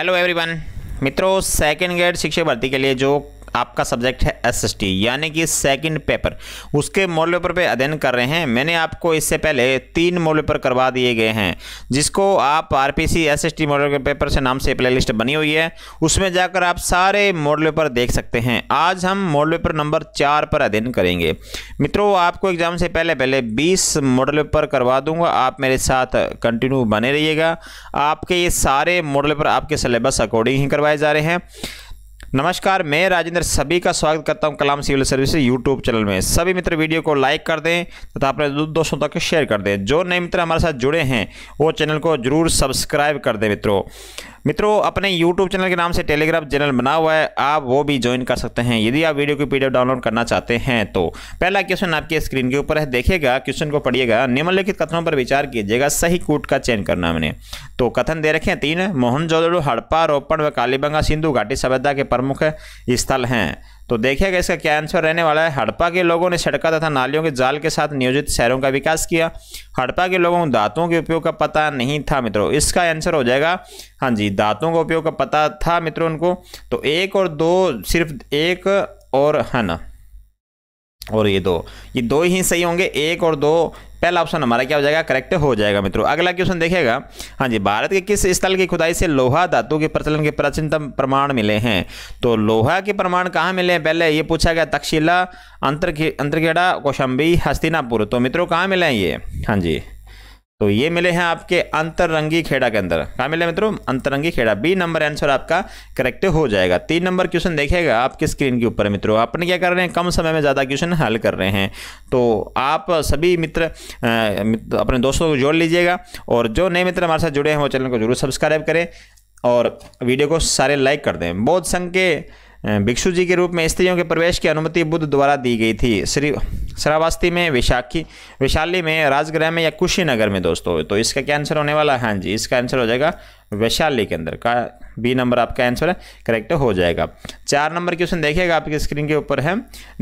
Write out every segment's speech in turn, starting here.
hello everyone मित्रों second grade शिक्षक भर्ती के लिए जो आपका सब्जेक्ट है एस एस टी यानी कि सेकंड पेपर उसके मॉडल पेपर पे अध्ययन कर रहे हैं मैंने आपको इससे पहले तीन मॉडल पेपर करवा दिए गए हैं जिसको आप R P C S S T model paper से नाम से प्ले लिस्ट बनी हुई है उसमें जाकर आप सारे मॉडल पेपर देख सकते हैं आज हम मॉडल पेपर नंबर चार पर अध्ययन करेंगे मित्रों आपको एग्जाम से पहले पहले बीस मॉडल पेपर करवा दूंगा आप मेरे साथ कंटिन्यू बने रहिएगा आपके ये सारे मॉडल पेपर आपके सिलेबस अकॉर्डिंग ही करवाए जा रहे हैं नमस्कार मैं राजेंद्र सभी का स्वागत करता हूं Kalam civil service YouTube channel में सभी मित्र वीडियो को लाइक कर दें तथा अपने दोस्तों तक शेयर कर दें जो नए मित्र हमारे साथ जुड़े हैं वो चैनल को जरूर सब्सक्राइब कर दें मित्रों मित्रों अपने यूट्यूब चैनल के नाम से टेलीग्राम चैनल बना हुआ है आप वो भी ज्वाइन कर सकते हैं यदि आप वीडियो की पीडीएफ डाउनलोड करना चाहते हैं तो पहला क्वेश्चन आपके स्क्रीन के ऊपर है देखिएगा क्वेश्चन को पढ़िएगा निम्नलिखित कथनों पर विचार कीजिएगा सही कूट का चयन करना मैंने तो कथन दे रखे हैं तीन मोहन हड़प्पा रोपण व कालीबंगा सिंधु घाटी सभ्यता के प्रमुख स्थल हैं तो देखिएगा इसका क्या आंसर रहने वाला है हड़प्पा के लोगों ने सड़का तथा नालियों के जाल के साथ नियोजित शहरों का विकास किया हड़प्पा के लोगों को दांतों के उपयोग का पता नहीं था मित्रों इसका आंसर हो जाएगा हाँ जी दांतों का उपयोग का पता था मित्रों उनको तो एक और दो सिर्फ एक और है हाँ ना और ये दो ये दो ही सही होंगे एक और दो पहला ऑप्शन हमारा क्या हो जाएगा करेक्ट हो जाएगा मित्रों अगला क्वेश्चन देखेगा हाँ जी भारत के किस स्थल की खुदाई से लोहा धातु के प्रचलन के प्राचीनतम प्रमाण मिले हैं तो लोहा के प्रमाण कहाँ मिले हैं पहले ये पूछा गया तक्षशिला अंतरखेड़ा कौशंबी हस्तिनापुर तो मित्रों कहाँ मिले हैं ये हाँ जी तो ये मिले हैं आपके अंतरंगी खेड़ा के अंदर कहाँ मिले मित्रों अंतरंगी खेड़ा बी नंबर आंसर आपका करेक्ट हो जाएगा तीन नंबर क्वेश्चन देखेगा आपके स्क्रीन के ऊपर मित्रों आपने क्या कर रहे हैं कम समय में ज़्यादा क्वेश्चन हल कर रहे हैं तो आप सभी मित्र अपने दोस्तों को जोड़ लीजिएगा और जो नए मित्र हमारे साथ जुड़े हैं वो चैनल को जरूर सब्सक्राइब करें और वीडियो को सारे लाइक कर दें बहुत संख्य भिक्षु जी के रूप में स्त्रियों के प्रवेश की अनुमति बुद्ध द्वारा दी गई थी श्री श्रावास्ती में विशाखी वैशाली में राजगृह में या कुशीनगर में दोस्तों तो इसका क्या आंसर होने वाला है हाँ जी इसका आंसर हो जाएगा वैशाली के अंदर का बी नंबर आपका आंसर है करेक्ट हो जाएगा चार नंबर क्वेश्चन देखिएगा आपके स्क्रीन के ऊपर है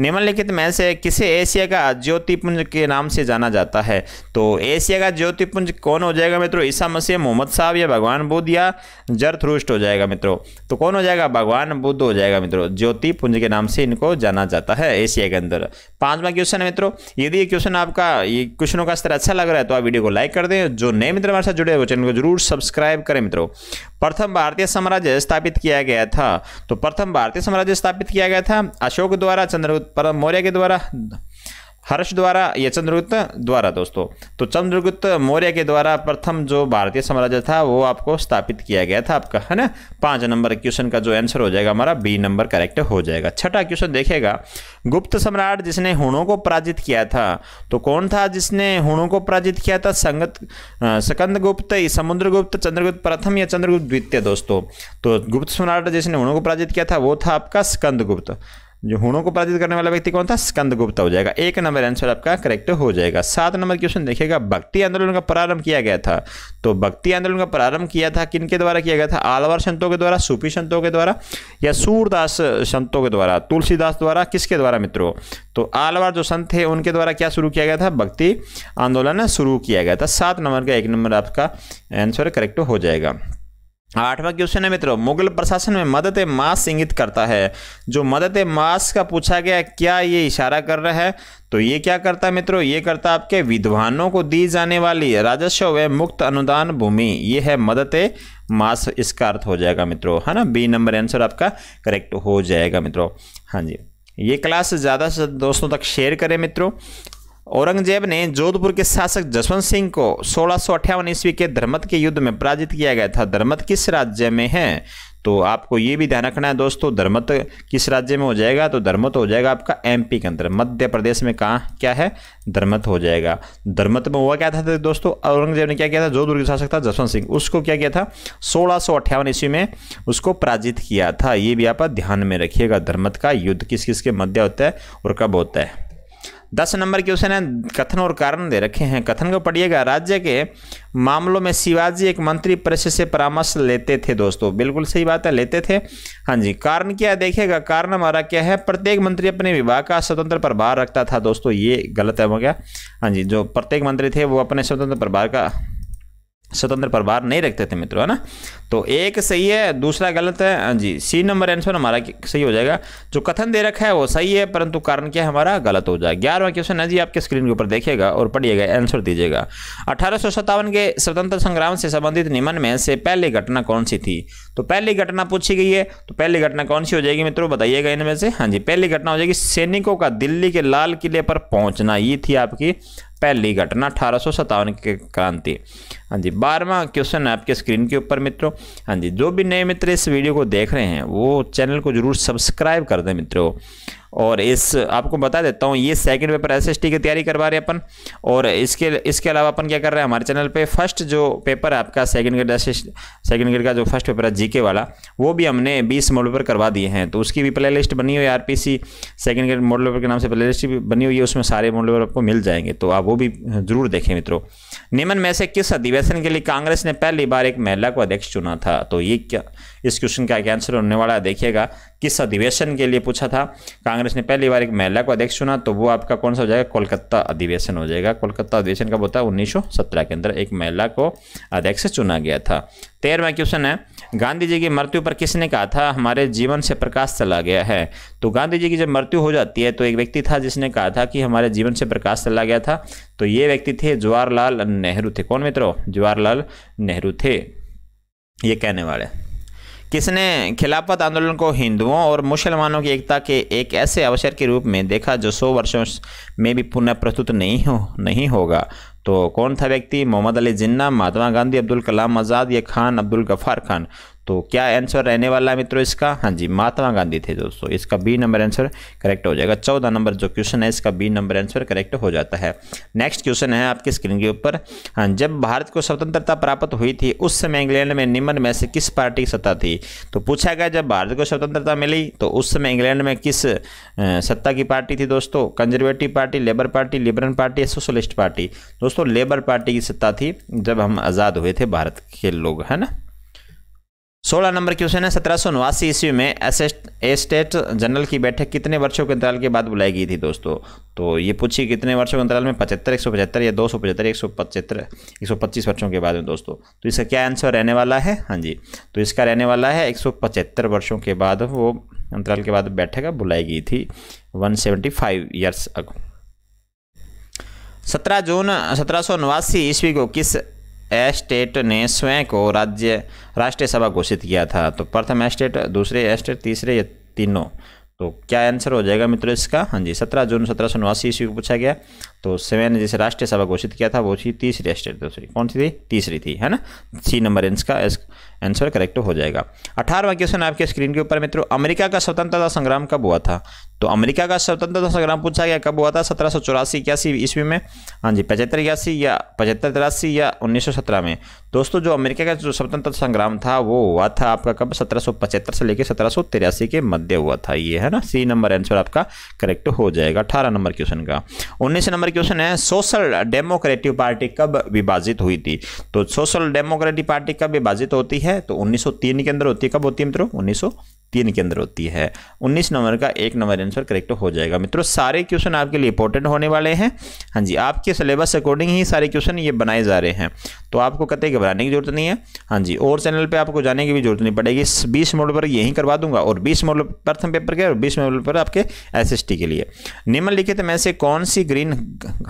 निम्नलिखित में से किसे एशिया का ज्योतिपुंज के नाम से जाना जाता है तो एशिया का ज्योतिपुंज कौन हो जाएगा मित्रों ईसा मसीह मोहम्मद साहब या भगवान बुद्ध या जरथ्रुष्ट हो जाएगा मित्रों तो कौन हो जाएगा भगवान बुद्ध हो जाएगा मित्रों ज्योतिपुंज के नाम से इनको जाना जाता है एशिया के अंदर पांचवा क्वेश्चन है मित्रों यदि ये क्वेश्चन आपका ये क्वेश्चनों का स्तर अच्छा लग रहा है तो आप वीडियो को लाइक कर दें जो नए मित्र हमारे साथ जुड़े हैं वो चैनल को जरूर सब्सक्राइब करें मित्रों प्रथम भारतीय साम्राज्य स्थापित किया गया था तो प्रथम भारतीय साम्राज्य स्थापित किया गया था अशोक द्वारा चंद्रगुप्त मौर्य के द्वारा हर्ष द्वारा या चंद्रगुप्त द्वारा दोस्तों तो चंद्रगुप्त मौर्य के द्वारा प्रथम जो भारतीय साम्राज्य था वो आपको स्थापित किया गया था आपका है ना पाँच नंबर क्वेश्चन का जो आंसर हो जाएगा हमारा बी नंबर करेक्ट हो जाएगा छठा क्वेश्चन देखेगा गुप्त सम्राट जिसने हुणों को पराजित किया था तो कौन था जिसने हुणों को पराजित किया था संगत सकंद गुप्त समुद्रगुप्त चंद्रगुप्त प्रथम या चंद्रगुप्त द्वितीय दोस्तों तो गुप्त सम्राट जिसने हुणों को पराजित किया था वो था आपका स्कंदगुप्त जो हुणों को पराजित करने वाला व्यक्ति कौन था स्कंद गुप्ता हो जाएगा एक नंबर आंसर आपका करेक्ट हो जाएगा सात नंबर क्वेश्चन देखिएगा भक्ति आंदोलन का प्रारंभ किया गया था तो भक्ति आंदोलन का प्रारंभ किया था किनके द्वारा किया गया था आलवार संतों के द्वारा सूफी संतों के द्वारा या सूरदास संतों के द्वारा तुलसीदास द्वारा किसके द्वारा मित्रों तो आलवार जो संत थे उनके द्वारा क्या शुरू किया गया था भक्ति आंदोलन शुरू किया गया था सात नंबर का एक नंबर आपका आंसर करेक्ट हो जाएगा आठवां क्वेश्चन है मित्रों मुगल प्रशासन में मदद मास इंगित करता है जो मदद मास का पूछा गया क्या ये इशारा कर रहा है तो ये क्या करता है मित्रों ये करता आपके विद्वानों को दी जाने वाली राजस्व व मुक्त अनुदान भूमि ये है मदद मास इसका अर्थ हो जाएगा मित्रों है ना बी नंबर आंसर आपका करेक्ट हो जाएगा मित्रों हाँ जी ये क्लास ज़्यादा से दोस्तों तक शेयर करें मित्रों औरंगजेब ने जोधपुर के शासक जसवंत सिंह को सोलह ईस्वी के धर्मत के युद्ध में पराजित किया गया था धर्मत किस राज्य में है तो आपको ये भी ध्यान रखना है दोस्तों धर्मत किस राज्य में हो जाएगा तो धर्मत हो जाएगा आपका एमपी के अंदर मध्य प्रदेश में कहाँ क्या है धर्मत हो जाएगा धर्मत में हुआ क्या था दोस्तों औरंगजेब ने क्या किया था जोधपुर के शासक था जसवंत सिंह उसको क्या किया था सोलह ईस्वी में उसको पराजित किया था ये भी आप ध्यान में रखिएगा धर्मत का युद्ध किस किसके मध्य होता है और कब होता है दस नंबर क्वेश्चन है कथन और कारण दे रखे हैं कथन को पढ़िएगा राज्य के मामलों में शिवाजी एक मंत्री परिषद से परामर्श लेते थे दोस्तों बिल्कुल सही बात है लेते थे हाँ जी कारण क्या देखिएगा कारण हमारा क्या है प्रत्येक मंत्री अपने विभाग का स्वतंत्र प्रभार रखता था दोस्तों ये गलत है हो गया हाँ जी जो प्रत्येक मंत्री थे वो अपने स्वतंत्र प्रभार का स्वतंत्र प्रभार नहीं रखते थे मित्रों है ना तो एक सही है दूसरा गलत है हाँ जी सी नंबर आंसर हमारा सही हो जाएगा जो कथन दे रखा है वो सही है परंतु कारण क्या हमारा गलत हो जाएगा ग्यारहवा क्वेश्चन है जी आपके स्क्रीन के ऊपर देखिएगा और पढ़िएगा आंसर दीजिएगा अठारह के स्वतंत्र संग्राम से संबंधित निमन में से पहली घटना कौन सी थी तो पहली घटना पूछी गई है तो पहली घटना कौन सी हो जाएगी मित्रों बताइएगा इनमें से हाँ जी पहली घटना हो जाएगी सैनिकों का दिल्ली के लाल किले पर पहुंचना ये थी आपकी पहली घटना अठारह की क्रांति हाँ जी बारहवा क्वेश्चन है आपके स्क्रीन के ऊपर मित्रों हाँ जी जो भी नए मित्र इस वीडियो को देख रहे हैं वो चैनल को जरूर सब्सक्राइब कर दें मित्रों और इस आपको बता देता हूँ ये सेकंड पेपर एसएसटी की तैयारी करवा रहे हैं अपन और इसके इसके अलावा अपन क्या कर रहे हैं हमारे चैनल पे फर्स्ट जो पेपर है आपका second grade S second grade का जो फर्स्ट पेपर है जीके वाला वो भी हमने बीस मॉडल पर करवा दिए हैं तो उसकी भी प्ले लिस्ट बनी हुई है R P second grade model paper के नाम से प्ले लिस्ट भी बनी हुई है उसमें सारे मॉडल पेपर आपको मिल जाएंगे तो आप वो भी जरूर देखें मित्रों निमन में से किस अधिवेशन के लिए कांग्रेस ने पहली बार एक महिला को अध्यक्ष चुना था तो ये क्या इस क्वेश्चन का आंसर होने वाला है देखिएगा किस अधिवेशन के लिए पूछा था कांग्रेस ने पहली बार एक महिला को अध्यक्ष चुना तो वो आपका कौन सा हो जाएगा कोलकाता अधिवेशन हो जाएगा कोलकाता अधिवेशन कब होता है उन्नीस के अंदर एक महिला को अध्यक्ष चुना गया था तेरहवा क्वेश्चन है गांधी जी की मृत्यु पर किसने कहा था हमारे जीवन से प्रकाश चला गया है तो गांधी जी की जब मृत्यु हो जाती है तो एक व्यक्ति था जिसने कहा था कि हमारे जीवन से प्रकाश चला गया था तो ये व्यक्ति थे जवाहरलाल नेहरू थे कौन मित्रों जवाहरलाल नेहरू थे ये कहने वाले किसने खिलाफत आंदोलन को हिंदुओं और मुसलमानों की एकता के एक ऐसे अवसर के रूप में देखा जो सौ वर्षों में भी पुनः प्रस्तुत नहीं हो नहीं होगा तो कौन था व्यक्ति मोहम्मद अली जिन्ना महात्मा गांधी अब्दुल कलाम आज़ाद या खान अब्दुल गफ़ार खान तो क्या आंसर रहने वाला है मित्रों इसका हाँ जी महात्मा गांधी थे दोस्तों इसका बी नंबर आंसर करेक्ट हो जाएगा चौदह नंबर जो क्वेश्चन है इसका बी नंबर आंसर करेक्ट हो जाता है नेक्स्ट क्वेश्चन है आपके स्क्रीन के ऊपर हाँ जब भारत को स्वतंत्रता प्राप्त हुई थी उस समय इंग्लैंड में निम्न में से किस पार्टी की सत्ता थी तो पूछा गया जब भारत को स्वतंत्रता मिली तो उस समय इंग्लैंड में किस सत्ता की पार्टी थी दोस्तों conservative party labour party liberal party या सोशलिस्ट पार्टी दोस्तों लेबर पार्टी की सत्ता थी जब हम आज़ाद हुए थे भारत के लोग है ना सोलह नंबर क्वेश्चन है सत्रह सौ नवासी ईस्वी में एस्टेट जनरल की बैठक कितने वर्षों के अंतराल के बाद बुलाई गई थी दोस्तों तो ये पूछी कितने वर्षों के अंतराल में पचहत्तर एक सौ पचहत्तर या दो सौ पचहत्तर एक सौ पचहत्तर एक सौ पच्चीस वर्षों के बाद में दोस्तों तो इसका क्या आंसर रहने वाला है हाँ जी तो इसका रहने वाला है एक सौ पचहत्तर वर्षों के बाद वो अंतराल के बाद बैठक बुलाई गई थी one seventy five years ago सत्रह जून सत्रह सौ नवासी ईस्वी को किस एस्टेट ने स्वयं को राज्य राष्ट्रीय सभा घोषित किया था तो प्रथम एस्टेट दूसरे एस्टेट तीसरे या तीनों तो क्या आंसर हो जाएगा मित्रों इसका हाँ जी सत्रह जून सत्रह सौ नवासी ईस्वी को पूछा गया तो सेवन ने जिसे राष्ट्रीय सभा घोषित किया था वो थी तीसरी स्टेट दूसरी कौन सी थी तीसरी थी है ना सी नंबर इसका आंसर करेक्ट हो जाएगा अठारहवा क्वेश्चन आपके स्क्रीन के ऊपर मित्रों अमेरिका का स्वतंत्रता संग्राम कब हुआ था तो अमेरिका का स्वतंत्रता संग्राम पूछा गया कब हुआ था सत्रह सौ चौरासी इक्यासी ईस्वी में हाँ जी पचहत्तर इक्यासी या पचहत्तर तिरासी या उन्नीस सौ सत्रह में दोस्तों जो अमेरिका का जो स्वतंत्रता संग्राम था वो हुआ था आपका कब सत्रह सौ पचहत्तर से लेकर सत्रह सौ तिरासी के मध्य हुआ था ये है ना सी नंबर आंसर आपका करेक्ट हो जाएगा अठारह नंबर क्वेश्चन का उन्नीस नंबर क्वेश्चन है सोशल डेमोक्रेटिक पार्टी कब विभाजित हुई थी तो सोशल डेमोक्रेटिक पार्टी कब विभाजित होती है है तो 1903 के अंदर होती है कब होती है मित्रों 1903 के अंदर होती है 19 नंबर का एक नंबर आंसर करेक्ट हो जाएगा मित्रों सारे क्वेश्चन आपके लिए इंपॉर्टेंट होने वाले हैं हाँ जी आपके सिलेबस अकॉर्डिंग ही सारे क्वेश्चन ये बनाए जा रहे हैं तो आपको कत घबराने की जरूरत नहीं है हाँ जी और चैनल पर आपको जाने की भी जरूरत नहीं पड़ेगी बीस मॉडल पर यहीं करवा दूंगा और बीस मॉडल प्रथम पेपर के और बीस मॉडल पर आपके एस के लिए निम्नलिखित में से कौन सी ग्रीन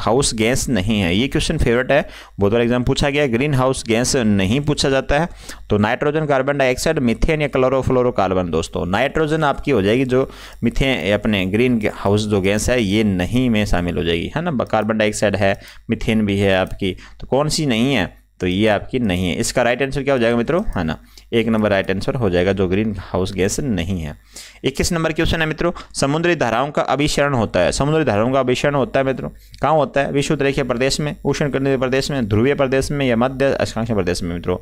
हाउस गैस नहीं है ये क्वेश्चन फेवरेट है बहुत बार एग्जाम पूछा गया ग्रीन हाउस गैस नहीं पूछा जाता है तो नाइट्रोजन कार्बन डाइऑक्साइड मिथेन या क्लोरोफ्लोरोकार्बन दोस्तों नाइट्रोजन आपकी हो जाएगी जो मिथेन अपने ग्रीन हाउस जो गैस है ये नहीं में शामिल हो जाएगी है ना कार्बन डाइऑक्साइड है मिथेन भी है आपकी तो कौन सी नहीं है तो ये आपकी नहीं है इसका राइट आंसर क्या हो जाएगा मित्रों है हाँ ना एक नंबर राइट आंसर हो जाएगा जो ग्रीन हाउस गैस नहीं है इक्कीस नंबर क्वेश्चन है मित्रों समुद्री धाराओं का अभिशरण होता है समुद्री धाराओं का अभिशरण होता है मित्रों कहाँ होता है विश्व रेखीय प्रदेश में उष्ण प्रदेश में ध्रुवीय प्रदेश में या मध्य अक्षांश प्रदेश में मित्रों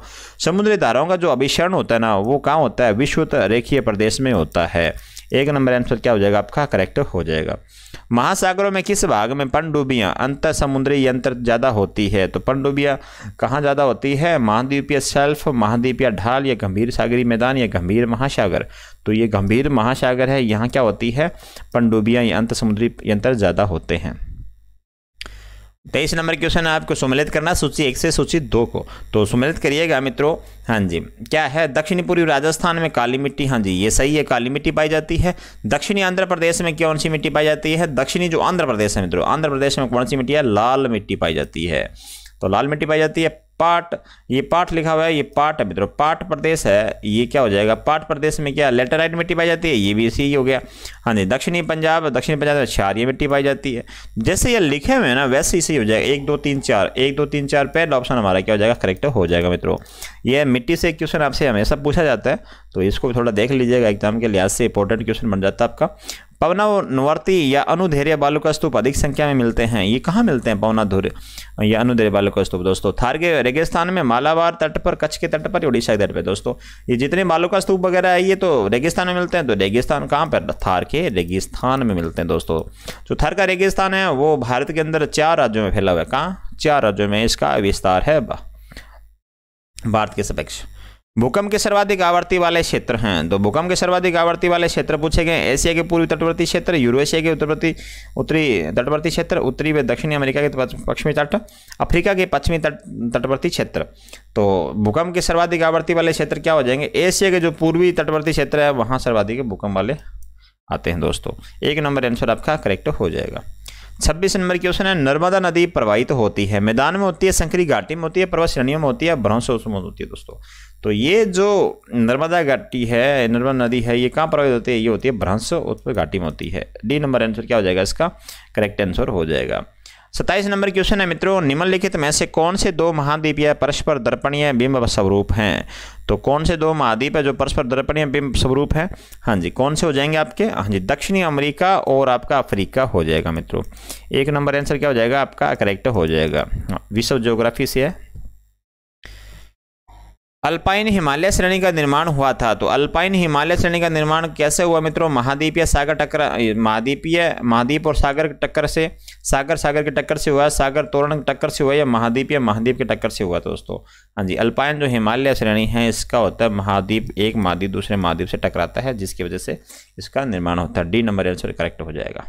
समुद्री धाराओं का जो अभिशरण होता है ना वो कहाँ होता है विश्व रेखीय प्रदेश में होता है एक नंबर आंसर क्या हो जाएगा आपका करेक्ट हो जाएगा महासागरों में किस भाग में पनडुब्बियाँ अंत समुद्री यंत्र ज़्यादा होती है तो पनडुब्बियाँ कहाँ ज़्यादा होती है महाद्वीपीय सेल्फ महाद्वीपीय ढाल या गंभीर सागरी मैदान या गंभीर महासागर तो ये गंभीर महासागर है यहाँ क्या होती है पनडुब्बियाँ या अंत समुद्री यंत्र ज़्यादा होते हैं तेईस नंबर क्वेश्चन है आपको सुमिलित करना सूची एक से सूची दो को तो सुमिलित करिएगा मित्रों हाँ जी क्या है दक्षिणी पूर्वी राजस्थान में काली मिट्टी हाँ जी ये सही है काली मिट्टी पाई जाती है दक्षिणी आंध्र प्रदेश में कौन सी मिट्टी पाई जाती है दक्षिणी जो आंध्र प्रदेश है मित्रों आंध्र प्रदेश में कौन सी मिट्टी है लाल मिट्टी पाई जाती है तो लाल मिट्टी पाई जाती है पाट ये पाट लिखा हुआ है ये पाट है मित्रों पाट प्रदेश है ये क्या हो जाएगा पाट प्रदेश में क्या राइट मिट्टी पाई जाती है ये भी इसी हो गया हाँ जी दक्षिणी पंजाब दक्षिणी पंजाब में क्षारीय मिट्टी पाई जाती है जैसे ये लिखे हुए हैं ना वैसे इसी हो जाएगा एक दो तीन चार एक दो तीन चार पहला ऑप्शन हमारा क्या हो जाएगा करेक्ट हो जाएगा मित्रों ये मिट्टी से क्वेश्चन आपसे हमेशा पूछा जाता है तो इसको थोड़ा देख लीजिएगा एग्जाम के लिहाज से इंपॉर्टेंट क्वेश्चन बन जाता है आपका पवनावर्ती या अनुधैर्य बालू का स्तूप अधिक संख्या में मिलते हैं ये कहाँ मिलते हैं पवनाधुर्य या अनुधैर्य बालू का स्तूप दोस्तों थारगे रेगिस्तान में मालाबार तट पर कच्छ के तट पर उड़ीसा के तट पर दोस्तों ये जितने बालू का स्तूप वगैरह है ये तो रेगिस्तान में मिलते हैं तो रेगिस्तान कहाँ पर थार के रेगिस्तान में मिलते हैं दोस्तों जो थार का रेगिस्तान है वो भारत के अंदर चार राज्यों में फैला हुआ है कहाँ चार राज्यों में इसका विस्तार है भारत के सपेक्ष भूकंप के सर्वाधिक आवर्ती वाले क्षेत्र हैं तो भूकंप के सर्वाधिक आवर्ती वाले क्षेत्र पूछे गए एशिया के पूर्वी तटवर्ती क्षेत्र यूरो एशिया के उत्तरवर्ती उत्तरी तटवर्ती क्षेत्र उत्तरी व दक्षिणी अमेरिका के पश्चिमी तट अफ्रीका के पश्चिमी तट तटवर्ती क्षेत्र तो भूकंप के सर्वाधिक आवर्ती वाले क्षेत्र क्या हो जाएंगे एशिया के जो पूर्वी तटवर्ती क्षेत्र है वहाँ सर्वाधिक भूकंप वाले आते हैं दोस्तों एक नंबर आंसर आपका करेक्ट हो जाएगा छब्बीस नंबर क्वेश्चन है नर्मदा नदी प्रवाहित होती है मैदान में होती है संकरी घाटी में होती है पर्वत श्रेणियों में होती है भ्रंश में होती है दोस्तों तो ये जो नर्मदा घाटी है नर्मदा नदी है ये कहाँ प्रभावित होती है ये होती है भ्रंश उत्तर घाटी में होती है डी नंबर आंसर क्या हो जाएगा इसका करेक्ट आंसर हो जाएगा सत्ताईस नंबर क्वेश्चन है मित्रों निम्नलिखित में से कौन से दो महाद्वीप या परस्पर दर्पणीय बिंब स्वरूप हैं तो कौन से दो महाद्वीप है जो परस्पर दर्पणीय बिंब स्वरूप हैं हाँ जी कौन से हो जाएंगे आपके हाँ जी दक्षिणी अमेरिका और आपका अफ्रीका हो जाएगा मित्रों एक नंबर आंसर क्या हो जाएगा आपका करेक्ट हो जाएगा हाँ, विश्व ज्योग्राफी से है अल्पाइन हिमालय श्रेणी का निर्माण हुआ था तो अल्पाइन हिमालय श्रेणी का निर्माण कैसे हुआ मित्रों महाद्वीपीय सागर टक्कर महाद्वीपीय महाद्वीप और सागर टक्कर से सागर सागर के टक्कर से हुआ सागर तोरण टक्कर से हुआ या महाद्वीपीय महाद्वीप के टक्कर से हुआ दोस्तों हाँ जी अल्पाइन जो हिमालय श्रेणी है इसका होता है महाद्वीप एक महाद्वीप दूसरे महाद्वीप से टकराता है जिसकी वजह से इसका निर्माण होता है डी नंबर आंसर करेक्ट हो जाएगा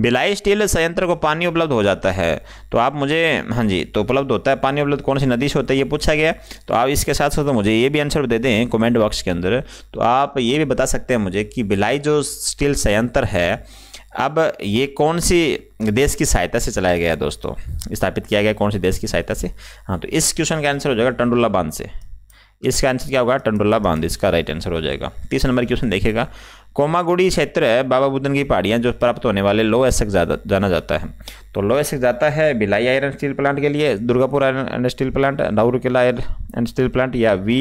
बिलाई स्टील संयंत्र को पानी उपलब्ध हो जाता है तो आप मुझे हाँ जी तो उपलब्ध होता है पानी उपलब्ध कौन सी नदी से होता है ये पूछा गया तो आप इसके साथ साथ मुझे ये भी आंसर दे दें कमेंट बॉक्स के अंदर तो आप ये भी बता सकते हैं मुझे कि बिलाई जो स्टील संयंत्र है अब ये कौन सी देश की सहायता से चलाया गया है दोस्तों स्थापित किया गया कौन सी देश की सहायता से हाँ तो इस क्वेश्चन का आंसर हो जाएगा टंडुल्ला बांध से इसका आंसर क्या होगा टंडुल्ला बांध इसका राइट आंसर हो जाएगा तीस नंबर क्वेश्चन देखेगा कोमागुड़ी क्षेत्र बाबा बुद्धन की पहाड़ियाँ जो प्राप्त होने वाले लो एसक ज़्यादा जाना जाता है तो लो एसक जाता है भिलाई आयरन स्टील प्लांट के लिए Durgapur iron and steel plant Rourkela iron and steel plant या वी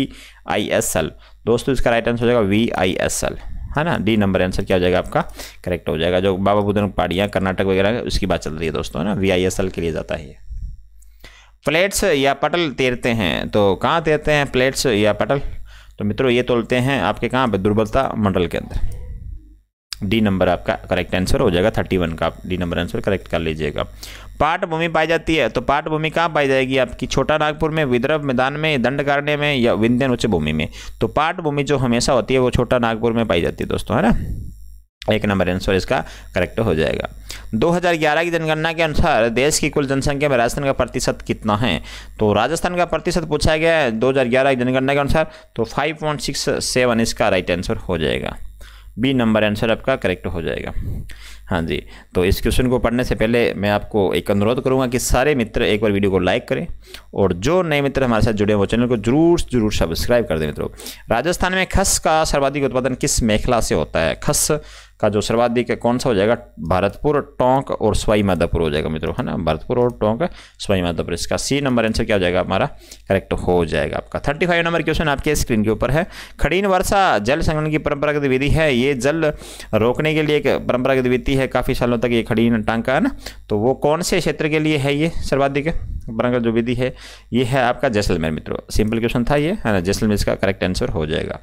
आई एस एल दोस्तों इसका राइट आंसर हो जाएगा वी आई एस एल है ना डी नंबर आंसर क्या हो जाएगा आपका करेक्ट हो जाएगा जो बाबा बुद्धन पहाड़ियाँ कर्नाटक वगैरह उसकी बात चल रही है दोस्तों है ना वी आई एस एल के लिए जाता है प्लेट्स या पटल तैरते हैं तो कहाँ तैरते हैं प्लेट्स या पटल तो मित्रों ये तोलते हैं आपके कहाँ पर दुर्बलता मंडल के अंदर डी नंबर आपका करेक्ट आंसर हो जाएगा थर्टी वन का आप डी नंबर आंसर करेक्ट कर लीजिएगा पाठ भूमि पाई जाती है तो पाठ भूमि कहाँ पाई जाएगी आपकी छोटा नागपुर में विद्रभ मैदान में दंडकारण्य में या विंध्यन उच्च भूमि में तो पाठ भूमि जो हमेशा होती है वो छोटा नागपुर में पाई जाती है दोस्तों है ना एक नंबर आंसर इसका करेक्ट हो जाएगा 2011 की जनगणना के अनुसार देश की कुल जनसंख्या में राजस्थान का प्रतिशत कितना है तो राजस्थान का प्रतिशत पूछा गया है 2011 की जनगणना के अनुसार तो 5.67 इसका राइट आंसर हो जाएगा बी नंबर आंसर आपका करेक्ट हो जाएगा हाँ जी तो इस क्वेश्चन को पढ़ने से पहले मैं आपको एक अनुरोध करूँगा कि सारे मित्र एक बार वीडियो को लाइक करें और जो नए मित्र हमारे साथ जुड़े हैं वो चैनल को जरूर जरूर सब्सक्राइब कर दें मित्रों राजस्थान में खस का सर्वाधिक उत्पादन किस मेखला से होता है खस का जो सर्वाधिक है कौन सा हो जाएगा भरतपुर टोंक और स्वाई माधोपुर हो जाएगा मित्रों है ना भरतपुर और टोंक स्वाई माधोपुर इसका सी नंबर आंसर क्या हो जाएगा हमारा करेक्ट हो जाएगा आपका थर्टी फाइव नंबर क्वेश्चन आपके स्क्रीन के ऊपर है खड़ीन वर्षा जल संगठन की परंपरागत विधि है ये जल रोकने के लिए एक परंपरागत विधि है काफ़ी सालों तक ये खड़ीन टांका है ना तो वो कौन से क्षेत्र के लिए है ये सर्वाधिक परंपरागत जो विधि है ये है आपका जैसलमेर मित्रों सिंपल क्वेश्चन था ये है ना जैसलमेर इसका करेक्ट आंसर हो जाएगा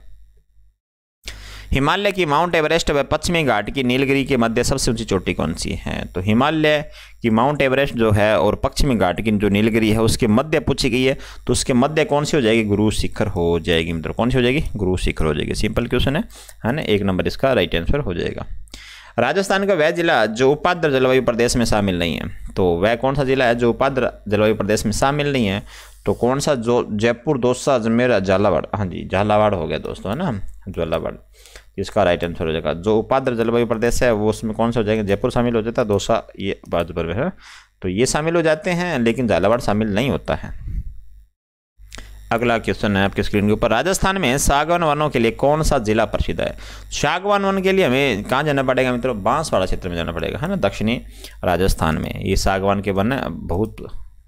हिमालय की माउंट एवरेस्ट व पश्चिमी घाट की नीलगिरी के मध्य सबसे ऊंची चोटी कौन सी है तो हिमालय की माउंट एवरेस्ट जो है और पश्चिमी घाट की जो नीलगिरी है उसके मध्य पूछी गई है तो उसके मध्य कौन सी हो जाएगी गुरु शिखर हो जाएगी मित्रों कौन सी हो जाएगी गुरु शिखर हो जाएगी सिंपल क्वेश्चन है है ना एक नंबर इसका राइट आंसर हो जाएगा राजस्थान का वह जिला जो उपाद्र जलवायु प्रदेश में शामिल नहीं है तो वह कौन सा जिला है जो उपाद्र जलवायु प्रदेश में शामिल नहीं है तो कौन सा जो जयपुर दोसा अजमेर झालावाड़ हाँ जी झालावाड़ हो गया दोस्तों है ना झालावाड़ इसका राइट आंसर हो जाएगा जो उपाद्र जलवायु प्रदेश है वो उसमें कौन सा हो जाएगा जयपुर शामिल हो जाता है दोसा ये भाजपुर है तो ये शामिल हो जाते हैं लेकिन झालावाड़ शामिल नहीं होता है अगला क्वेश्चन है आपके स्क्रीन के ऊपर राजस्थान में सागवान वनों के लिए कौन सा जिला प्रसिद्ध है सागवान वन के लिए हमें कहाँ जाना पड़ेगा मित्रों बांसवाड़ा क्षेत्र में जाना पड़ेगा है ना दक्षिणी राजस्थान में ये सागवान के वन बहुत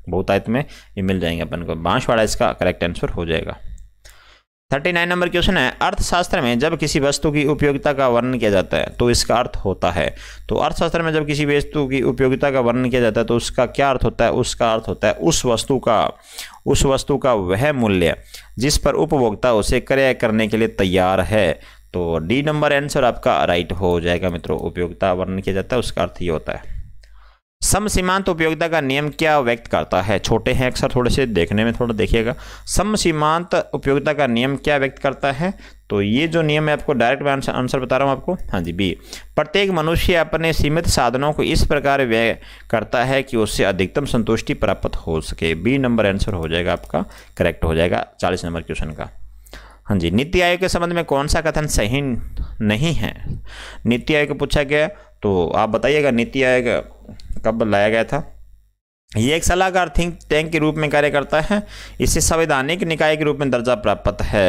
बहुत आयत में ये मिल जाएंगे अपन को बांसवाड़ा इसका करेक्ट आंसर हो जाएगा थर्टी नाइन नंबर क्वेश्चन है अर्थशास्त्र में जब किसी वस्तु की उपयोगिता का वर्णन किया जाता है तो इसका अर्थ होता है तो अर्थशास्त्र में जब किसी वस्तु की उपयोगिता का वर्णन किया जाता है तो उसका क्या अर्थ होता है उसका अर्थ होता है उस वस्तु का उस वस्तु का वह मूल्य जिस पर उपभोक्ता उसे क्रय करने के लिए तैयार है तो डी नंबर आंसर आपका राइट हो जाएगा मित्रों उपयोगिता वर्णन किया जाता है उसका अर्थ ये होता है सम सीमांत उपयोगिता का नियम क्या व्यक्त करता है छोटे हैं अक्सर थोड़े से देखने में थोड़ा देखिएगा सम सीमांत उपयोगिता का नियम क्या व्यक्त करता है तो ये जो नियम है आपको डायरेक्ट मैं आंसर बता रहा हूँ आपको हाँ जी बी प्रत्येक मनुष्य अपने सीमित साधनों को इस प्रकार व्यय करता है कि उससे अधिकतम संतुष्टि प्राप्त हो सके बी नंबर आंसर हो जाएगा आपका करेक्ट हो जाएगा चालीस नंबर क्वेश्चन का हाँ जी नीति आयोग के संबंध में कौन सा कथन सही नहीं है नीति आयोग को पूछा गया तो आप बताइएगा नीति आयोग कब लाया गया था ये एक सलाहकार थिंक टैंक के रूप में कार्य करता है इसे संवैधानिक निकाय के रूप में दर्जा प्राप्त है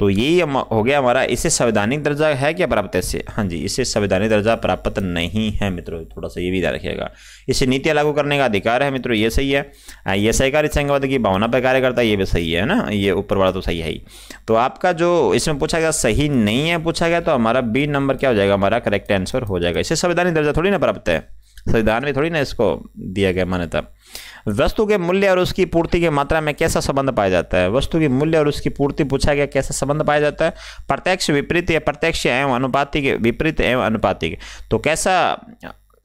तो यही हो गया हमारा इसे संवैधानिक दर्जा है क्या प्राप्त है इसे हाँ जी इसे संवैधानिक दर्जा प्राप्त नहीं है मित्रों थोड़ा सा ये भी ध्यान रखिएगा इसे नीतियाँ लागू करने का अधिकार है मित्रों ये सही है ये सहकारी संघवाद की भावना पर कार्य करता है ये भी सही है ना ये ऊपर वाला तो सही है ही तो आपका जो इसमें पूछा गया सही नहीं है पूछा गया तो हमारा बी नंबर क्या हो जाएगा हमारा करेक्ट आंसर हो जाएगा इसे संवैधानिक दर्जा थोड़ी ना प्राप्त है संविधान तो में थोड़ी ना इसको दिया गया मान्यता वस्तु के मूल्य और उसकी पूर्ति की मात्रा में कैसा संबंध पाया जाता है वस्तु के मूल्य और उसकी पूर्ति पूछा गया कैसा संबंध पाया जाता है प्रत्यक्ष विपरीत या प्रत्यक्ष एवं अनुपातिक विपरीत एवं अनुपातिक तो कैसा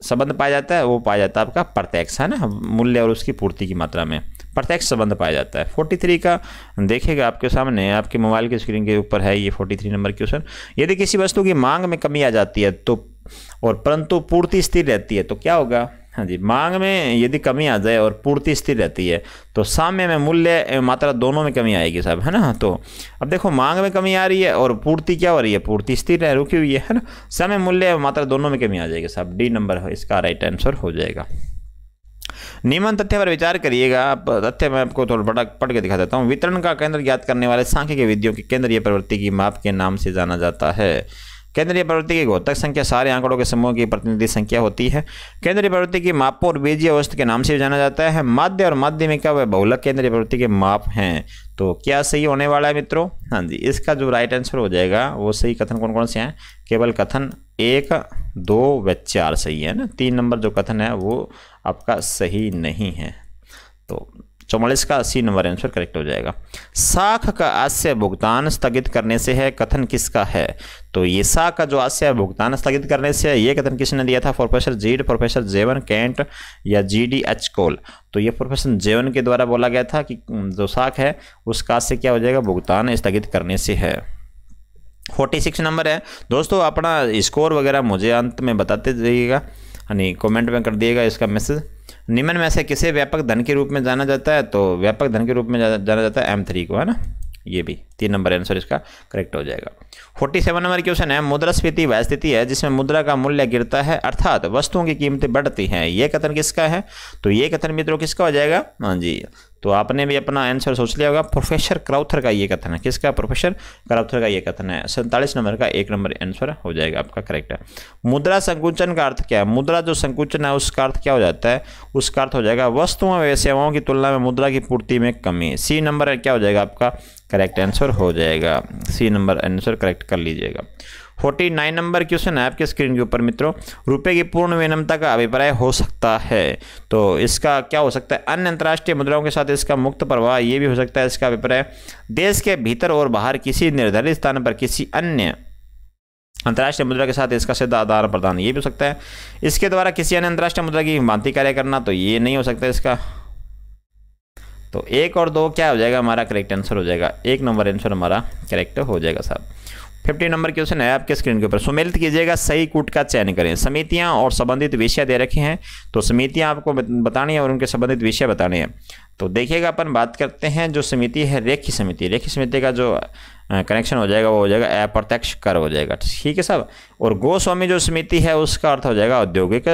संबंध पाया जाता है वो पाया जाता है आपका प्रत्यक्ष है ना मूल्य और उसकी पूर्ति की मात्रा में प्रत्यक्ष संबंध पाया जाता है 43 का देखेगा आपके सामने आपके मोबाइल की स्क्रीन के ऊपर है ये 43 नंबर क्वेश्चन यदि किसी वस्तु की मांग में कमी आ जाती है तो और परंतु पूर्ति स्थिर रहती है तो क्या होगा हाँ जी मांग में यदि कमी आ जाए और पूर्ति स्थिर रहती है तो साम्य में मूल्य एवं मात्रा दोनों में कमी आएगी साहब है ना तो अब देखो मांग में कमी आ रही है और पूर्ति क्या हो रही है पूर्ति स्थिर है रुकी हुई है है ना समय मूल्य एवं मात्रा दोनों में कमी आ जाएगी साहब डी नंबर इसका राइट आंसर हो जाएगा नियमन तथ्य पर विचार करिएगा आप तथ्य मैं आपको थोड़ा बड़ा पढ़ के दिखा देता हूँ वितरण का केंद्र ज्ञात करने वाले सांख्यिक विधियों की केंद्रीय प्रवृत्ति की माप के नाम से जाना जाता है केंद्रीय प्रवृत्ति की घोतक संख्या सारे आंकड़ों के समूह की प्रतिनिधि संख्या होती है केंद्रीय प्रवृत्ति की मापों और बीजीय अवस्थ के नाम से भी जाना जाता है माध्य और माध्यमिका व बहुलक केंद्रीय प्रवृत्ति के माप हैं तो क्या सही होने वाला है मित्रों हाँ जी इसका जो राइट आंसर हो जाएगा वो सही कथन कौन कौन से हैं केवल कथन एक दो व चार सही है ना तीन नंबर जो कथन है वो आपका सही नहीं है तो चौवालीस का अस्सी नंबर आंसर करेक्ट हो जाएगा साख का आशय भुगतान स्थगित करने से है कथन किसका है तो ये साख का जो आशय भुगतान स्थगित करने से है ये कथन किसने दिया था professor Gide professor Jevons Kant या जी डी एच कोल तो ये प्रोफेसर जेवन के द्वारा बोला गया था कि जो साख है उसका आशय क्या हो जाएगा भुगतान स्थगित करने से है 46 नंबर है दोस्तों अपना स्कोर वगैरह मुझे अंत में बताते जाइएगा यानी कमेंट में कर दिएगा इसका मैसेज निम्न में से किसे व्यापक धन के रूप में जाना जाता है तो व्यापक धन के रूप में जा, जाना जाता है एम थ्री को है ना ये भी तीन नंबर आंसर इसका करेक्ट हो जाएगा फोर्टी सेवन नंबर क्वेश्चन है मुद्रास्फीति वह स्थिति है जिसमें मुद्रा का मूल्य गिरता है अर्थात वस्तुओं की कीमतें बढ़ती हैं ये कथन किसका है तो ये कथन मित्रों किसका हो जाएगा हाँ जी तो आपने भी अपना आंसर सोच लिया होगा प्रोफेसर क्राउथर का ये कथन है किसका प्रोफेसर क्राउथर का ये कथन है सैंतालीस नंबर का एक नंबर आंसर हो जाएगा आपका करेक्ट है मुद्रा संकुचन का अर्थ क्या है मुद्रा जो संकुचन है उसका अर्थ क्या हो जाता है उसका अर्थ हो जाएगा वस्तुओं व सेवाओं की तुलना में मुद्रा की पूर्ति में कमी सी नंबर क्या हो जाएगा आपका करेक्ट आंसर हो जाएगा सी नंबर आंसर करेक्ट कर लीजिएगा फोर्टी नाइन नंबर क्वेश्चन है आपके स्क्रीन के ऊपर मित्रों रुपए की पूर्ण विनमता का अभिप्राय हो सकता है तो इसका क्या हो सकता है अन्य अंतर्राष्ट्रीय मुद्राओं के साथ इसका मुक्त प्रवाह ये भी हो सकता है इसका अभिप्राय देश के भीतर और बाहर किसी निर्धारित स्थान पर किसी अन्य अंतर्राष्ट्रीय मुद्रा के साथ इसका सीधा आधार प्रदान ये भी हो सकता है इसके द्वारा किसी अन्य अंतर्राष्ट्रीय मुद्रा की भांति कार्य करना तो ये नहीं हो सकता इसका तो एक और दो क्या हो जाएगा हमारा करेक्ट आंसर हो जाएगा एक नंबर आंसर हमारा करेक्ट हो जाएगा साहब फिफ्टी नंबर क्वेश्चन है आपके स्क्रीन के ऊपर सुमेलित कीजिएगा सही कूट का चयन करें समितियां और संबंधित विषय दे रखे हैं तो समितियां आपको बतानी है और उनके संबंधित विषय बताने हैं तो देखिएगा अपन बात करते हैं जो समिति है रेखी समिति रेखी समिति का जो कनेक्शन हो जाएगा वो हो जाएगा अप्रत्यक्ष कर हो जाएगा ठीक है साहब और गोस्वामी जो समिति है उसका अर्थ हो जाएगा औद्योगिक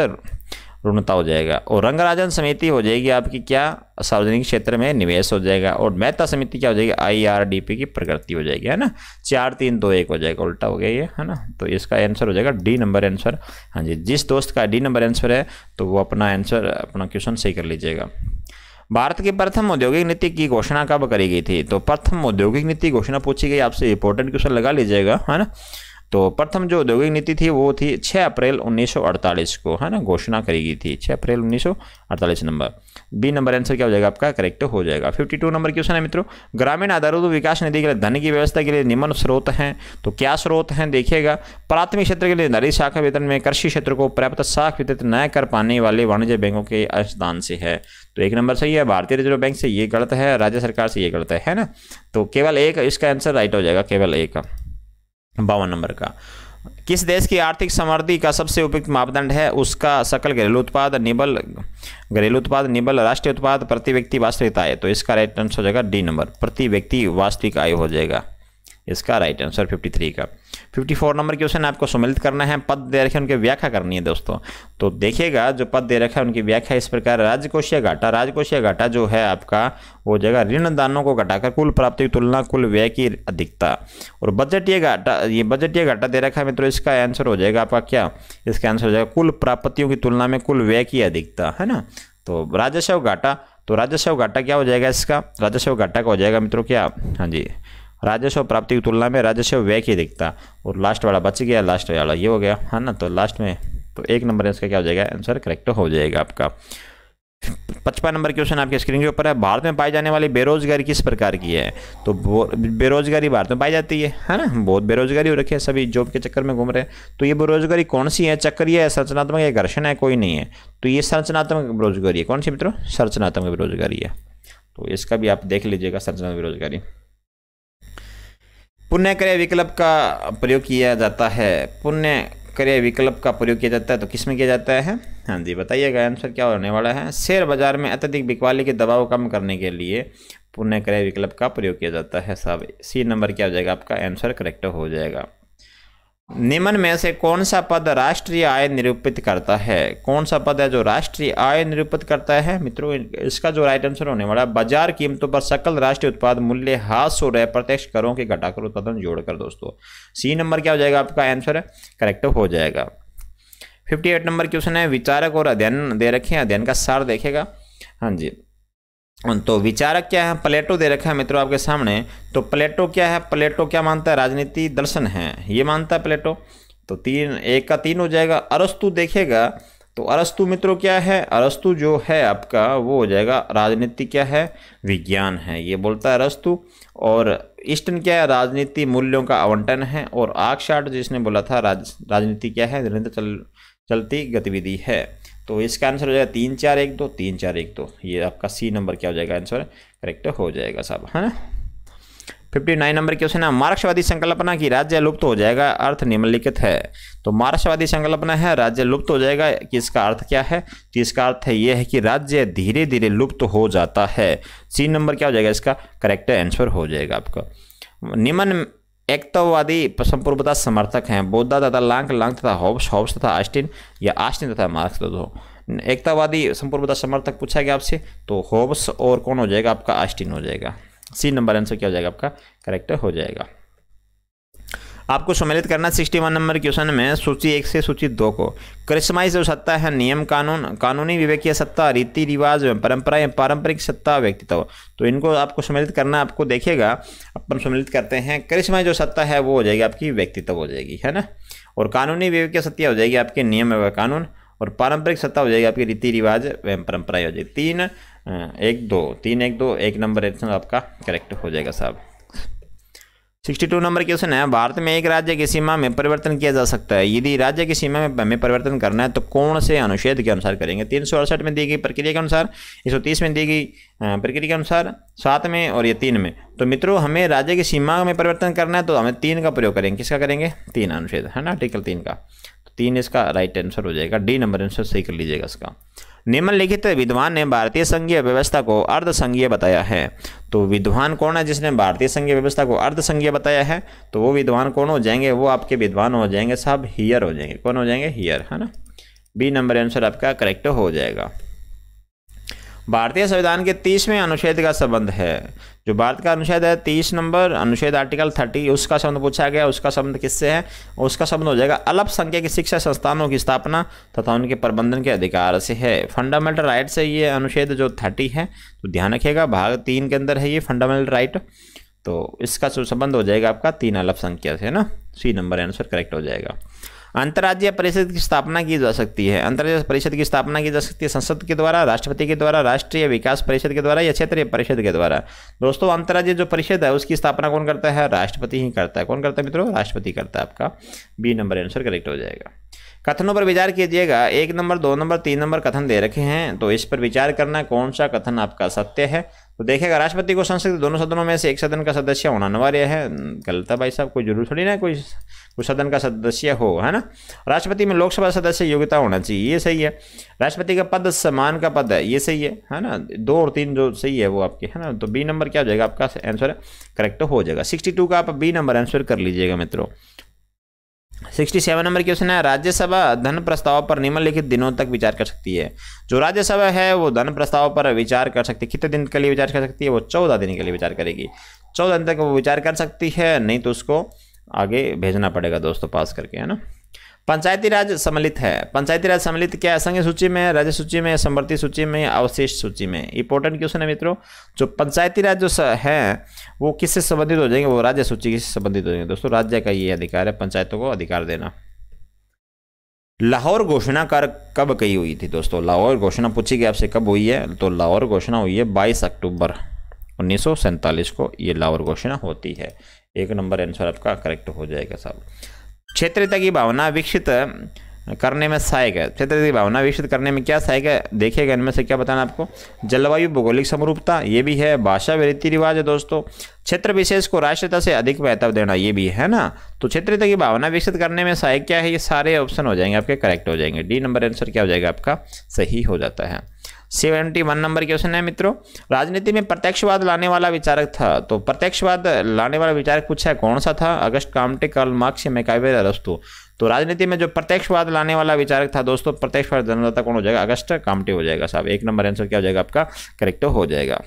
पूर्णता हो जाएगा और रंगराजन समिति हो जाएगी आपकी क्या सार्वजनिक क्षेत्र में निवेश हो जाएगा और मेहता समिति क्या हो जाएगी आईआरडीपी की प्रकृति हो जाएगी है ना चार तीन दो एक हो जाएगा उल्टा हो गया ये है ना तो इसका आंसर हो जाएगा डी नंबर आंसर हाँ जी जिस दोस्त का डी नंबर आंसर है तो वो अपना आंसर अपना क्वेश्चन सही कर लीजिएगा भारत की प्रथम औद्योगिक नीति की घोषणा कब करी गई थी तो प्रथम औद्योगिक नीति घोषणा पूछी गई आपसे इंपॉर्टेंट क्वेश्चन लगा लीजिएगा है ना तो प्रथम जो औद्योगिक नीति थी वो थी 6 अप्रैल 1948 को है ना घोषणा करी गई थी 6 अप्रैल 1948 नंबर बी नंबर आंसर क्या हो जाएगा आपका करेक्ट हो जाएगा 52 नंबर क्वेश्चन है मित्रों ग्रामीण आधारभूत विकास निधि के लिए धन की व्यवस्था के लिए निम्न स्रोत हैं तो क्या स्रोत हैं देखिएगा प्राथमिक क्षेत्र के लिए नरी शाखा वितरण में कृषि क्षेत्र को पर्याप्त शाख वितरित न कर पाने वाले वाणिज्य बैंकों के अनुदान से है तो एक नंबर सही है भारतीय रिजर्व बैंक से ये गलत है राज्य सरकार से ये गलत है है ना तो केवल एक इसका आंसर राइट हो जाएगा केवल एक बावन नंबर का किस देश की आर्थिक समृद्धि का सबसे उपयुक्त मापदंड है उसका सकल घरेलू उत्पाद निबल घरेलू उत्पाद निबल राष्ट्रीय उत्पाद प्रति व्यक्ति वास्तविक आय तो इसका राइट आंसर हो जाएगा डी नंबर प्रति व्यक्ति वास्तविक आय हो जाएगा इसका राइट आंसर थ्री का फिफ्टी फोर नंबर क्वेश्चन आपको सम्मिलित करना है पद दे रखे उनकी व्याख्या करनी है दोस्तों तो देखिएगा जो पद दे रखा है उनकी व्याख्या इस प्रकार राजकोषीय घाटा राजकोषीय घाटा जो है आपका वो जगह ऋण दानों को घटाकर कुल प्राप्ति की तुलना कुल व्यय की अधिकता और बजटीय घाटा ये बजटीय घाटा दे रखा है मित्रों इसका आंसर हो जाएगा आपका क्या इसका आंसर हो जाएगा कुल प्राप्तियों की तुलना में कुल व्यय की अधिकता है ना तो राजस्व घाटा तो राजस्व घाटा क्या हो जाएगा इसका राजस्व घाटा का हो जाएगा मित्रों क्या हाँ जी राजस्व प्राप्ति की तुलना में राजस्व व्यय की दिखता और लास्ट वाला बच गया लास्ट वाला ये हो गया है हाँ ना तो लास्ट में तो एक नंबर इसका क्या हो जाएगा आंसर करेक्ट हो जाएगा आपका पचपन नंबर क्वेश्चन आपके स्क्रीन के ऊपर है भारत में पाई जाने वाली बेरोजगारी किस प्रकार की है तो बेरोजगारी भारत में पाई जाती है है ना बहुत बेरोजगारी हो रखी है सभी जॉब के चक्कर में घूम रहे हैं तो ये बेरोजगारी कौन सी है चक्रीय है संरचनात्मक या घर्षण है कोई नहीं है तो ये संरचनात्मक बेरोजगारी है कौन सी मित्रों संरचनात्मक बेरोजगारी है तो इसका भी आप देख लीजिएगा संरचनात्मक बेरोजगारी पुण्य क्रय विकल्प का प्रयोग किया जाता है पुण्य क्रय विकल्प का प्रयोग किया जाता है तो किस में किया जाता है हाँ जी बताइएगा आंसर क्या होने वाला है शेयर बाजार में अत्यधिक बिकवाली के दबाव कम करने के लिए पुण्य क्रय विकल्प का प्रयोग किया जाता है सब सी नंबर क्या हो जाएगा आपका आंसर करेक्ट हो जाएगा निम्न में से कौन सा पद राष्ट्रीय आय निरूपित करता है कौन सा पद है जो राष्ट्रीय आय निरूपित करता है मित्रों इसका जो राइट आंसर होने वाला बाजार कीमतों पर सकल राष्ट्रीय उत्पाद मूल्य हास हो रहे प्रत्यक्ष करों के घटाकर उत्पादन जोड़कर दोस्तों सी नंबर क्या हो जाएगा आपका आंसर करेक्ट हो जाएगा फिफ्टी एट नंबर क्वेश्चन है विचारक और अध्ययन दे रखे हैं अध्ययन का सार देखेगा हाँ जी तो विचारक क्या है प्लेटो दे रखा है मित्रों आपके सामने तो प्लेटो क्या है प्लेटो क्या मानता है राजनीति दर्शन है ये मानता है प्लेटो तो तीन एक का तीन हो जाएगा अरस्तु देखेगा तो अरस्तु मित्रों क्या है अरस्तु जो है आपका वो हो जाएगा राजनीति क्या है विज्ञान है ये बोलता है अरस्तु और इष्टन क्या है राजनीति मूल्यों का आवंटन है और आक्षाट जिसने बोला था राज राजनीति क्या है निरंतर चल चलती गतिविधि है तो इसका आंसर हो जाएगा तीन चार एक दो तीन चार एक दो ये आपका सी नंबर क्या हो जाएगा आंसर करेक्ट हो जाएगा साहब है ना फिफ्टी नाइन नंबर क्वेश्चन है मार्क्सवादी संकल्पना की राज्य लुप्त हो जाएगा अर्थ निम्नलिखित है तो मार्क्सवादी संकल्पना है राज्य लुप्त हो जाएगा कि इसका अर्थ क्या है तो इसका अर्थ है यह है कि राज्य धीरे धीरे लुप्त हो जाता है सी नंबर क्या हो जाएगा इसका करेक्ट आंसर हो जाएगा आपका निम्न एकतावादी संपूर्णता समर्थक हैं बौद्धा तथा लांग लांग तथा होब्स होब्स तथा आस्टिन या आस्टिन तथा मार्क्स तो एकतावादी संपूर्वता समर्थक पूछा गया आपसे तो होब्स और कौन हो जाएगा आपका आस्टिन हो जाएगा सी नंबर आंसर क्या हो जाएगा आपका करेक्ट हो जाएगा आपको सम्मिलित करना सिक्सटी वन नंबर क्वेश्चन में सूची एक से सूची दो को करिश्माई जो सत्ता है नियम कानून कानूनी विवेकीय सत्ता रीति रिवाज परंपरा या पारंपरिक सत्ता व्यक्तित्व तो इनको आपको सम्मिलित करना आपको देखिएगा अपन सम्मिलित करते हैं करिश्माई जो सत्ता है वो हो जाएगी आपकी व्यक्तित्व हो जाएगी है ना और कानूनी विवेकीय सत्ता हो जाएगी आपके नियम एवं कानून और पारंपरिक सत्ता हो जाएगी आपकी रीति रिवाज एवं परंपरा हो जाएगी तीन एक दो तीन एक दो एक नंबर आपका करेक्ट हो जाएगा साहब सिक्सटी टू नंबर क्वेश्चन है भारत में एक राज्य की सीमा में परिवर्तन किया जा सकता है यदि राज्य की सीमा में हमें परिवर्तन करना है तो कौन से अनुच्छेद के अनुसार करेंगे तीन सौ अड़सठ में दी गई प्रक्रिया के अनुसार एक सौ तीस में दी गई प्रक्रिया के अनुसार सात में और ये तीन में तो मित्रों हमें राज्य की सीमा में परिवर्तन करना है तो हमें तीन का प्रयोग करेंगे किसका करेंगे तीन अनुच्छेद है ना आर्टिकल तीन का तीन इसका राइट आंसर हो जाएगा डी नंबर आंसर सही कर लीजिएगा इसका निम्नलिखित विद्वान ने भारतीय संघीय व्यवस्था को अर्धसंघीय बताया है तो विद्वान कौन है जिसने भारतीय संघीय व्यवस्था को अर्धसंघीय बताया है तो वो विद्वान कौन हो जाएंगे वो आपके विद्वान हो जाएंगे साहब हियर हो जाएंगे कौन हो जाएंगे हियर है ना बी नंबर आंसर आपका करेक्ट हो जाएगा भारतीय संविधान के तीसवें अनुच्छेद का संबंध है जो भारत का अनुच्छेद है तीस नंबर अनुच्छेद आर्टिकल थर्टी उसका शब्द पूछा गया उसका संबंध किससे है उसका शब्द हो जाएगा अल्पसंख्यक शिक्षा संस्थानों की स्थापना तथा उनके प्रबंधन के अधिकार से है फंडामेंटल राइट से ये अनुच्छेद जो थर्टी है तो ध्यान रखिएगा भाग तीन के अंदर है ये फंडामेंटल राइट तो इसका संबंध हो जाएगा आपका तीन अल्पसंख्यक है ना सी नंबर आंसर करेक्ट हो जाएगा अंतर्राज्य परिषद की स्थापना की जा सकती है अंतर्राज्य परिषद की स्थापना की जा सकती है संसद के द्वारा राष्ट्रपति के द्वारा राष्ट्रीय विकास परिषद के द्वारा या क्षेत्रीय परिषद के द्वारा दोस्तों अंतर्राज्य जो परिषद है उसकी स्थापना कौन करता है राष्ट्रपति ही करता है कौन करता है मित्रों राष्ट्रपति करता है आपका बी नंबर आंसर करेक्ट हो जाएगा कथनों पर विचार कीजिएगा एक नंबर दो नंबर तीन नंबर कथन दे रखे हैं तो इस पर विचार करना कौन सा कथन आपका सत्य है तो देखेगा राष्ट्रपति को संसद दोनों सदनों में से एक सदन का सदस्य होना अनिवार्य है गलत है भाई साहब कोई जरूर थोड़ी ना कोई उस सदन का सदस्य हो है ना राष्ट्रपति में लोकसभा सदस्य योग्यता होना चाहिए ये सही है राष्ट्रपति का पद सम्मान का पद है ये सही है है ना दो और तीन जो सही है वो आपके है ना तो बी नंबर क्या हो जाएगा आपका आंसर करेक्ट हो जाएगा सिक्सटी का आप बी नंबर आंसर कर लीजिएगा मित्रों सिक्सटी सेवन नंबर क्वेश्चन है राज्यसभा धन प्रस्ताव पर निम्नलिखित दिनों तक विचार कर सकती है जो राज्यसभा है वो धन प्रस्ताव पर विचार कर सकती है कितने दिन के लिए विचार कर सकती है वो चौदह दिन के लिए विचार करेगी चौदह दिन तक वो विचार कर सकती है नहीं तो उसको आगे भेजना पड़ेगा दोस्तों पास करके है ना पंचायती राज सम्मिलित है पंचायती राज सम्मिलित क्या है संघ सूची में राज्य सूची में समवर्ती सूची में अवशिष्ट सूची में इंपॉर्टेंट क्वेश्चन है मित्रों जो पंचायती राज जो है वो किससे संबंधित हो जाएंगे वो राज्य सूची किससे संबंधित हो जाएंगे दोस्तों राज्य का ये अधिकार है पंचायतों को अधिकार देना लाहौर घोषणा कर कब कही हुई थी दोस्तों लाहौर घोषणा पूछी गई आपसे कब हुई है तो लाहौर घोषणा हुई है बाईस अक्टूबर उन्नीस को ये लाहौर घोषणा होती है एक नंबर आंसर आपका करेक्ट हो जाएगा साहब ಕ್ಷೇತ್ರತೆಗಿ ಭಾವನಾ ವೀಕ್ಷಿತ करने में सहायक है क्षेत्र की भावना विकसित करने में क्या सहायक है देखिएगा इनमें से क्या बताना आपको जलवायु भौगोलिक समरूपता ये भी है भाषा रीति रिवाज है दोस्तों क्षेत्र विशेष को राष्ट्रीयता से अधिक महत्व देना ये भी है ना तो क्षेत्रीयता की भावना विकसित करने में सहायक क्या है ये सारे ऑप्शन हो जाएंगे आपके करेक्ट हो जाएंगे डी नंबर आंसर क्या हो जाएगा आपका सही हो जाता है सेवेंटी वन नंबर क्वेश्चन है मित्रों राजनीति में प्रत्यक्षवाद लाने वाला विचारक था तो प्रत्यक्षवाद लाने वाला विचारक पूछा है कौन सा था अगस्त कामटे कार्ल मार्क्स मैकावे अरस्तु तो राजनीति में जो प्रत्यक्षवाद लाने वाला विचारक था दोस्तों प्रत्यक्षवाद जनदाता कौन हो जाएगा अगस्त कामटी हो जाएगा साहब एक नंबर आंसर क्या हो जाएगा आपका करेक्ट हो जाएगा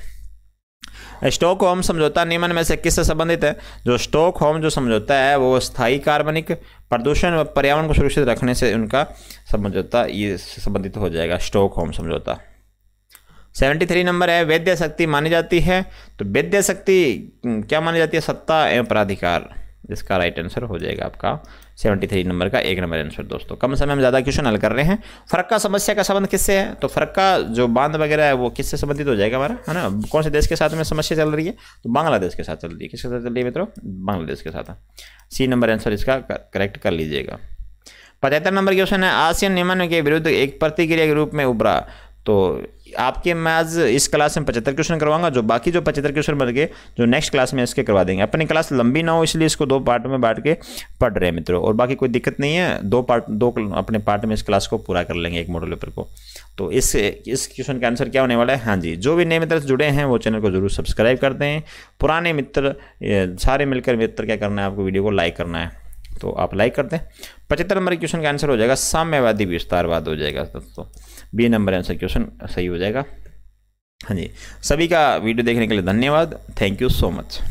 स्टॉक होम समझौता नियमन में से किससे संबंधित है जो स्टॉक होम जो समझौता है वो स्थायी कार्बनिक प्रदूषण व पर्यावरण को सुरक्षित रखने से उनका समझौता ये संबंधित हो जाएगा स्टोक होम समझौता सेवेंटी थ्री नंबर है वैद्य शक्ति मानी जाती है तो वैद्य शक्ति क्या मानी जाती है सत्ता एवं प्राधिकार जिसका राइट आंसर हो जाएगा आपका 73 नंबर का एक नंबर आंसर दोस्तों कम समय में ज़्यादा क्वेश्चन हल कर रहे हैं फरक्का समस्या का संबंध किससे है तो फरक्का जो बांध वगैरह है वो किससे संबंधित हो जाएगा हमारा है ना कौन से देश के साथ में समस्या चल रही है तो बांग्लादेश के साथ चल रही है किसके साथ चल रही है मित्रों बांग्लादेश के साथ सी नंबर आंसर इसका करेक्ट कर लीजिएगा पचहत्तर नंबर क्वेश्चन है आसियन नियमन के विरुद्ध एक प्रतिक्रिया के रूप में उभरा तो आपके आज इस क्लास में पचहत्तर क्वेश्चन करवाऊंगा जो बाकी जो पचहत्तर क्वेश्चन बन गए जो नेक्स्ट क्लास में इसके करवा देंगे अपनी क्लास लंबी ना हो इसलिए इसको दो पार्ट में बांट के पढ़ रहे हैं मित्रों और बाकी कोई दिक्कत नहीं है दो पार्ट दो अपने पार्ट में इस क्लास को पूरा कर लेंगे एक मॉडल पेपर को तो इस इस क्वेश्चन का आंसर क्या होने वाला है हाँ जी जो भी नए मित्र जुड़े हैं वो चैनल को जरूर सब्सक्राइब करते हैं पुराने मित्र सारे मिलकर मित्र क्या करना है आपको वीडियो को लाइक करना है तो आप लाइक कर दें पचहत्तर नंबर क्वेश्चन का आंसर हो जाएगा साम्यवादी विस्तारवाद हो जाएगा दोस्तों बी नंबर आंसर क्वेश्चन सही हो जाएगा हाँ जी सभी का वीडियो देखने के लिए धन्यवाद थैंक यू सो मच